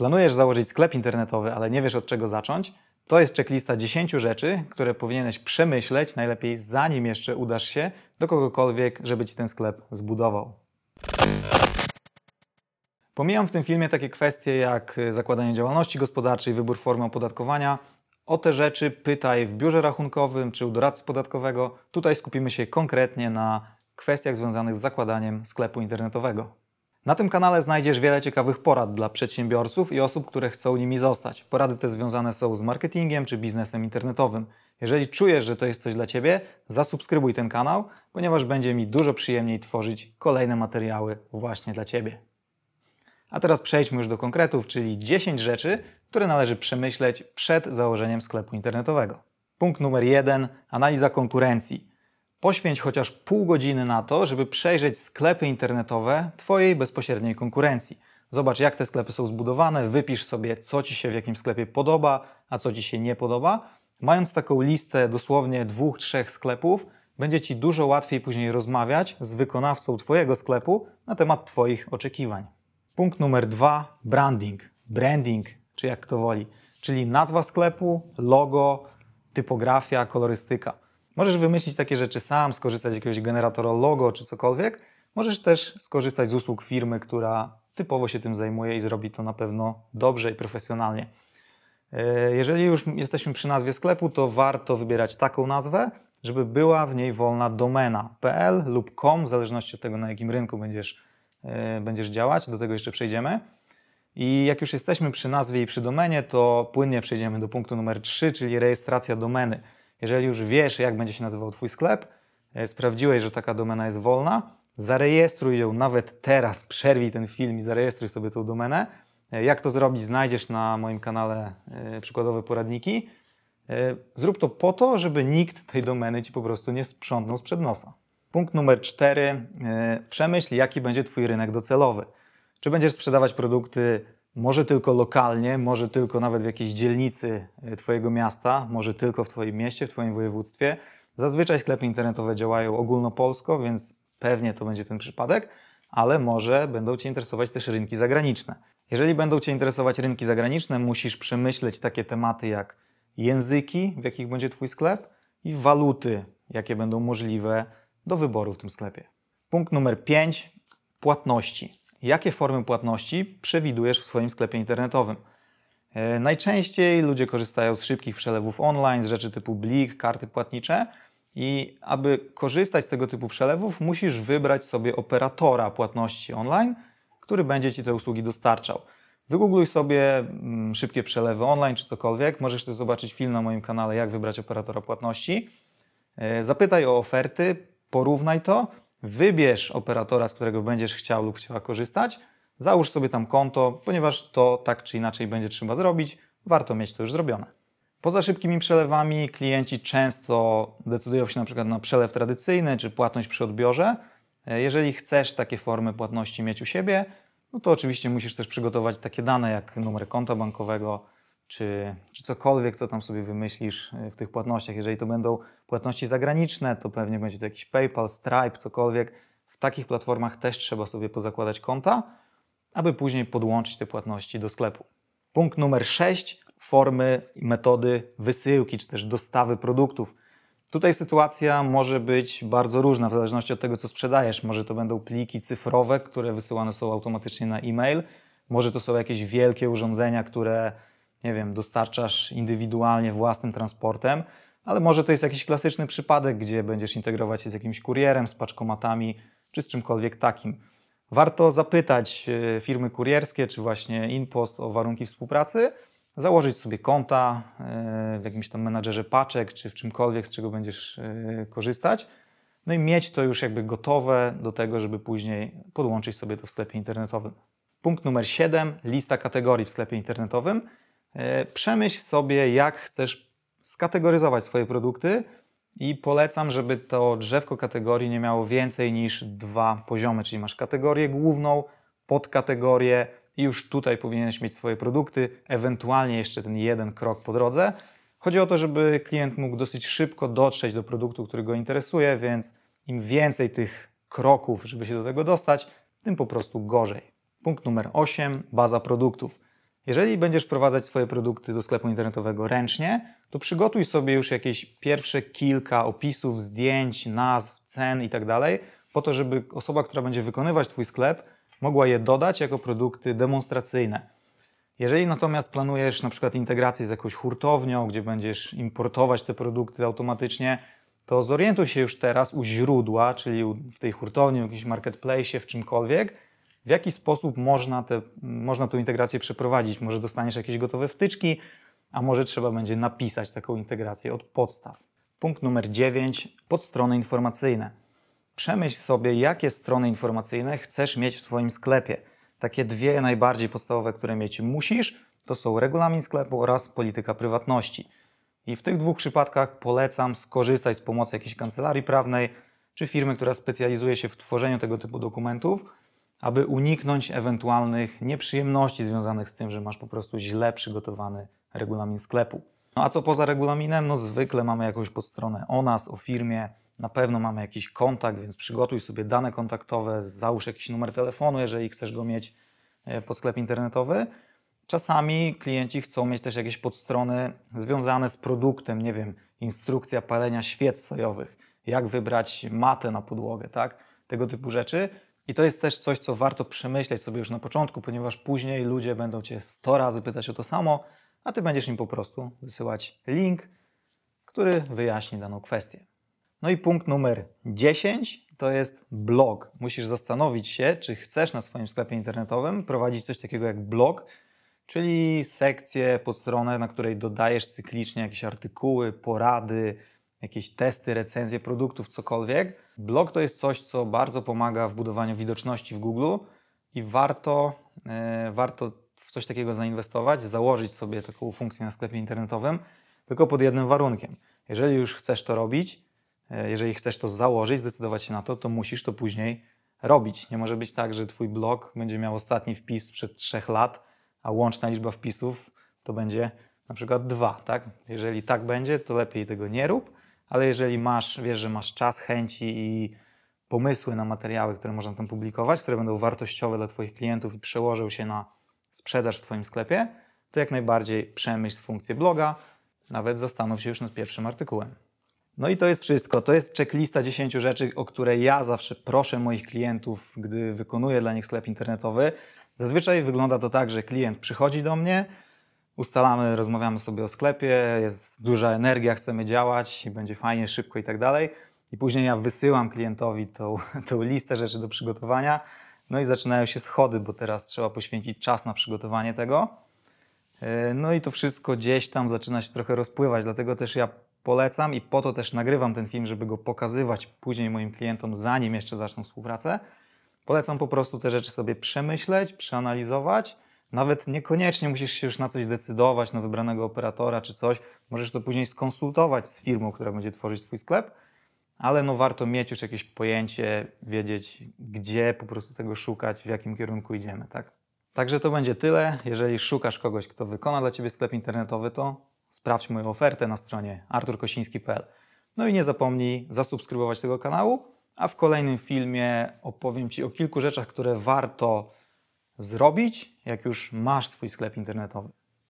Planujesz założyć sklep internetowy, ale nie wiesz od czego zacząć? To jest checklista 10 rzeczy, które powinieneś przemyśleć najlepiej zanim jeszcze udasz się do kogokolwiek, żeby ci ten sklep zbudował. Pomijam w tym filmie takie kwestie jak y, zakładanie działalności gospodarczej, wybór formy opodatkowania. O te rzeczy pytaj w biurze rachunkowym czy u doradcy podatkowego. Tutaj skupimy się konkretnie na kwestiach związanych z zakładaniem sklepu internetowego. Na tym kanale znajdziesz wiele ciekawych porad dla przedsiębiorców i osób, które chcą nimi zostać. Porady te związane są z marketingiem czy biznesem internetowym. Jeżeli czujesz, że to jest coś dla Ciebie, zasubskrybuj ten kanał, ponieważ będzie mi dużo przyjemniej tworzyć kolejne materiały właśnie dla Ciebie. A teraz przejdźmy już do konkretów, czyli 10 rzeczy, które należy przemyśleć przed założeniem sklepu internetowego. Punkt numer 1. Analiza konkurencji. Poświęć chociaż pół godziny na to, żeby przejrzeć sklepy internetowe Twojej bezpośredniej konkurencji. Zobacz, jak te sklepy są zbudowane, wypisz sobie, co Ci się w jakim sklepie podoba, a co Ci się nie podoba. Mając taką listę dosłownie dwóch, trzech sklepów, będzie Ci dużo łatwiej później rozmawiać z wykonawcą Twojego sklepu na temat Twoich oczekiwań. Punkt numer dwa: branding. Branding, czy jak kto woli, czyli nazwa sklepu, logo, typografia, kolorystyka. Możesz wymyślić takie rzeczy sam, skorzystać z jakiegoś generatora logo czy cokolwiek. Możesz też skorzystać z usług firmy, która typowo się tym zajmuje i zrobi to na pewno dobrze i profesjonalnie. E, jeżeli już jesteśmy przy nazwie sklepu, to warto wybierać taką nazwę, żeby była w niej wolna domena .pl lub .com, w zależności od tego, na jakim rynku będziesz, e, będziesz działać. Do tego jeszcze przejdziemy. I jak już jesteśmy przy nazwie i przy domenie, to płynnie przejdziemy do punktu numer 3, czyli rejestracja domeny. Jeżeli już wiesz, jak będzie się nazywał Twój sklep, e, sprawdziłeś, że taka domena jest wolna, zarejestruj ją nawet teraz, przerwij ten film i zarejestruj sobie tą domenę. E, jak to zrobić, znajdziesz na moim kanale e, przykładowe poradniki. Zrób to po to, żeby nikt tej domeny ci po prostu nie sprzątnął sprzed nosa. Punkt numer cztery. Przemyśl, jaki będzie Twój rynek docelowy. Czy będziesz sprzedawać produkty może tylko lokalnie, może tylko nawet w jakiejś dzielnicy e, Twojego miasta, może tylko w Twoim mieście, w Twoim województwie. Zazwyczaj sklepy internetowe działają ogólnopolsko, więc pewnie to będzie ten przypadek, ale może będą Cię interesować też rynki zagraniczne. Jeżeli będą Cię interesować rynki zagraniczne, musisz przemyśleć takie tematy jak języki, w jakich będzie Twój sklep i waluty, jakie będą możliwe do wyboru w tym sklepie. Punkt numer 5. Płatności jakie formy płatności przewidujesz w swoim sklepie internetowym. E, najczęściej ludzie korzystają z szybkich przelewów online, z rzeczy typu blik, karty płatnicze. I aby korzystać z tego typu przelewów, musisz wybrać sobie operatora płatności online, który będzie ci te usługi dostarczał. Wygoogluj sobie mm, szybkie przelewy online czy cokolwiek. Możesz też zobaczyć film na moim kanale, jak wybrać operatora płatności. E, zapytaj o oferty, porównaj to wybierz operatora, z którego będziesz chciał lub chciała korzystać, załóż sobie tam konto, ponieważ to tak czy inaczej będzie trzeba zrobić, warto mieć to już zrobione. Poza szybkimi przelewami klienci często decydują się na przykład na przelew tradycyjny czy płatność przy odbiorze. E, jeżeli chcesz takie formy płatności mieć u siebie, no to oczywiście musisz też przygotować takie dane jak numer konta bankowego, czy, czy cokolwiek, co tam sobie wymyślisz e, w tych płatnościach. Jeżeli to będą płatności zagraniczne, to pewnie będzie to jakiś PayPal, Stripe, cokolwiek. W takich platformach też trzeba sobie pozakładać konta, aby później podłączyć te płatności do sklepu. Punkt numer 6. Formy i metody wysyłki, czy też dostawy produktów. Tutaj sytuacja może być bardzo różna w zależności od tego, co sprzedajesz. Może to będą pliki cyfrowe, które wysyłane są automatycznie na e-mail, może to są jakieś wielkie urządzenia, które nie wiem, dostarczasz indywidualnie własnym transportem, ale może to jest jakiś klasyczny przypadek, gdzie będziesz integrować się z jakimś kurierem, z paczkomatami czy z czymkolwiek takim. Warto zapytać e, firmy kurierskie czy właśnie InPost o warunki współpracy, założyć sobie konta e, w jakimś tam menadżerze paczek czy w czymkolwiek, z czego będziesz e, korzystać. No i mieć to już jakby gotowe do tego, żeby później podłączyć sobie to w sklepie internetowym. Punkt numer 7. Lista kategorii w sklepie internetowym. E, przemyśl sobie, jak chcesz skategoryzować swoje produkty i polecam, żeby to drzewko kategorii nie miało więcej niż dwa poziomy, czyli masz kategorię główną, podkategorię i już tutaj powinieneś mieć swoje produkty, ewentualnie jeszcze ten jeden krok po drodze. Chodzi o to, żeby klient mógł dosyć szybko dotrzeć do produktu, który go interesuje, więc im więcej tych kroków, żeby się do tego dostać, tym po prostu gorzej. Punkt numer 8, baza produktów. Jeżeli będziesz wprowadzać swoje produkty do sklepu internetowego ręcznie, to przygotuj sobie już jakieś pierwsze kilka opisów, zdjęć, nazw, cen itd., tak po to, żeby osoba, która będzie wykonywać Twój sklep, mogła je dodać jako produkty demonstracyjne. Jeżeli natomiast planujesz na przykład integrację z jakąś hurtownią, gdzie będziesz importować te produkty automatycznie, to zorientuj się już teraz u źródła, czyli w tej hurtowni, w jakimś marketplace, w czymkolwiek, w jaki sposób można, te, można tą integrację przeprowadzić? Może dostaniesz jakieś gotowe wtyczki, a może trzeba będzie napisać taką integrację od podstaw. Punkt numer 9. Podstrony informacyjne. Przemyśl sobie, jakie strony informacyjne chcesz mieć w swoim sklepie. Takie dwie najbardziej podstawowe, które mieć musisz, to są regulamin sklepu oraz polityka prywatności. I w tych dwóch przypadkach polecam skorzystać z pomocy jakiejś kancelarii prawnej czy firmy, która specjalizuje się w tworzeniu tego typu dokumentów aby uniknąć ewentualnych nieprzyjemności związanych z tym, że masz po prostu źle przygotowany regulamin sklepu. No a co poza regulaminem? No zwykle mamy jakąś podstronę o nas, o firmie, na pewno mamy jakiś kontakt, więc przygotuj sobie dane kontaktowe, załóż jakiś numer telefonu, jeżeli chcesz go mieć e, pod sklep internetowy. Czasami klienci chcą mieć też jakieś podstrony związane z produktem, nie wiem, instrukcja palenia świec sojowych, jak wybrać matę na podłogę, tak? Tego typu rzeczy. I to jest też coś, co warto przemyśleć sobie już na początku, ponieważ później ludzie będą cię 100 razy pytać o to samo, a ty będziesz im po prostu wysyłać link, który wyjaśni daną kwestię. No i punkt numer 10 to jest blog. Musisz zastanowić się, czy chcesz na swoim sklepie internetowym prowadzić coś takiego jak blog, czyli sekcję podstronę, stronę, na której dodajesz cyklicznie jakieś artykuły, porady, jakieś testy, recenzje produktów, cokolwiek. Blog to jest coś, co bardzo pomaga w budowaniu widoczności w Google i warto, e, warto w coś takiego zainwestować, założyć sobie taką funkcję na sklepie internetowym, tylko pod jednym warunkiem. Jeżeli już chcesz to robić, e, jeżeli chcesz to założyć, zdecydować się na to, to musisz to później robić. Nie może być tak, że Twój blog będzie miał ostatni wpis sprzed trzech lat, a łączna liczba wpisów to będzie na przykład dwa, tak? Jeżeli tak będzie, to lepiej tego nie rób ale jeżeli masz, wiesz, że masz czas, chęci i pomysły na materiały, które można tam publikować, które będą wartościowe dla Twoich klientów i przełożą się na sprzedaż w Twoim sklepie, to jak najbardziej przemyśl funkcję bloga, nawet zastanów się już nad pierwszym artykułem. No i to jest wszystko. To jest checklista 10 rzeczy, o które ja zawsze proszę moich klientów, gdy wykonuję dla nich sklep internetowy. Zazwyczaj wygląda to tak, że klient przychodzi do mnie, ustalamy, rozmawiamy sobie o sklepie, jest duża energia, chcemy działać i będzie fajnie, szybko i tak dalej. I później ja wysyłam klientowi tą, tą listę rzeczy do przygotowania. No i zaczynają się schody, bo teraz trzeba poświęcić czas na przygotowanie tego. E, no i to wszystko gdzieś tam zaczyna się trochę rozpływać, dlatego też ja polecam i po to też nagrywam ten film, żeby go pokazywać później moim klientom, zanim jeszcze zaczną współpracę. Polecam po prostu te rzeczy sobie przemyśleć, przeanalizować nawet niekoniecznie musisz się już na coś decydować, na wybranego operatora czy coś. Możesz to później skonsultować z firmą, która będzie tworzyć Twój sklep, ale no warto mieć już jakieś pojęcie, wiedzieć gdzie po prostu tego szukać, w jakim kierunku idziemy, tak? Także to będzie tyle. Jeżeli szukasz kogoś, kto wykona dla Ciebie sklep internetowy, to sprawdź moją ofertę na stronie arturkosiński.pl. No i nie zapomnij zasubskrybować tego kanału, a w kolejnym filmie opowiem Ci o kilku rzeczach, które warto zrobić, jak już masz swój sklep internetowy.